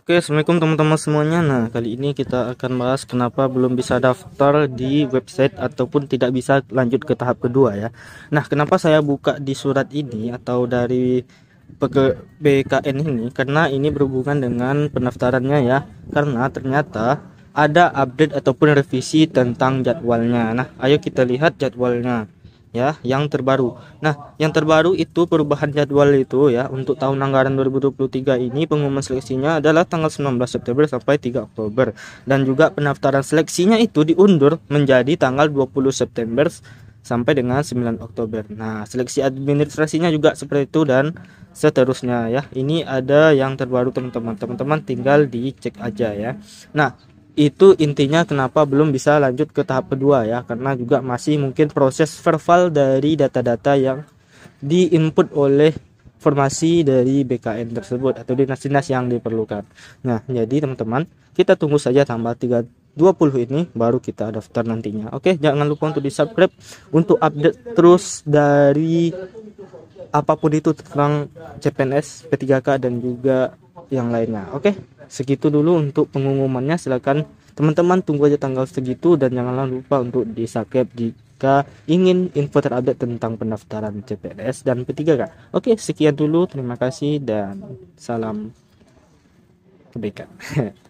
Oke, Assalamualaikum teman-teman semuanya. Nah, kali ini kita akan bahas kenapa belum bisa daftar di website ataupun tidak bisa lanjut ke tahap kedua ya. Nah, kenapa saya buka di surat ini atau dari BKN ini? Karena ini berhubungan dengan pendaftarannya ya. Karena ternyata ada update ataupun revisi tentang jadwalnya. Nah, ayo kita lihat jadwalnya ya yang terbaru. Nah, yang terbaru itu perubahan jadwal itu ya untuk tahun anggaran 2023 ini pengumuman seleksinya adalah tanggal 19 September sampai 3 Oktober dan juga pendaftaran seleksinya itu diundur menjadi tanggal 20 September sampai dengan 9 Oktober. Nah, seleksi administrasinya juga seperti itu dan seterusnya ya. Ini ada yang terbaru teman-teman. Teman-teman tinggal dicek aja ya. Nah, itu intinya kenapa belum bisa lanjut ke tahap kedua ya karena juga masih mungkin proses verval dari data-data yang diinput oleh formasi dari BKN tersebut atau dinas-dinas yang diperlukan. Nah, jadi teman-teman, kita tunggu saja tambah 320 ini baru kita daftar nantinya. Oke, jangan lupa untuk di-subscribe untuk update terus dari apapun itu tentang CPNS, P3K dan juga yang lainnya oke segitu dulu untuk pengumumannya silahkan teman-teman tunggu aja tanggal segitu dan janganlah lupa untuk di subscribe jika ingin info terupdate tentang pendaftaran CPNS dan P3K oke sekian dulu terima kasih dan salam kebaikan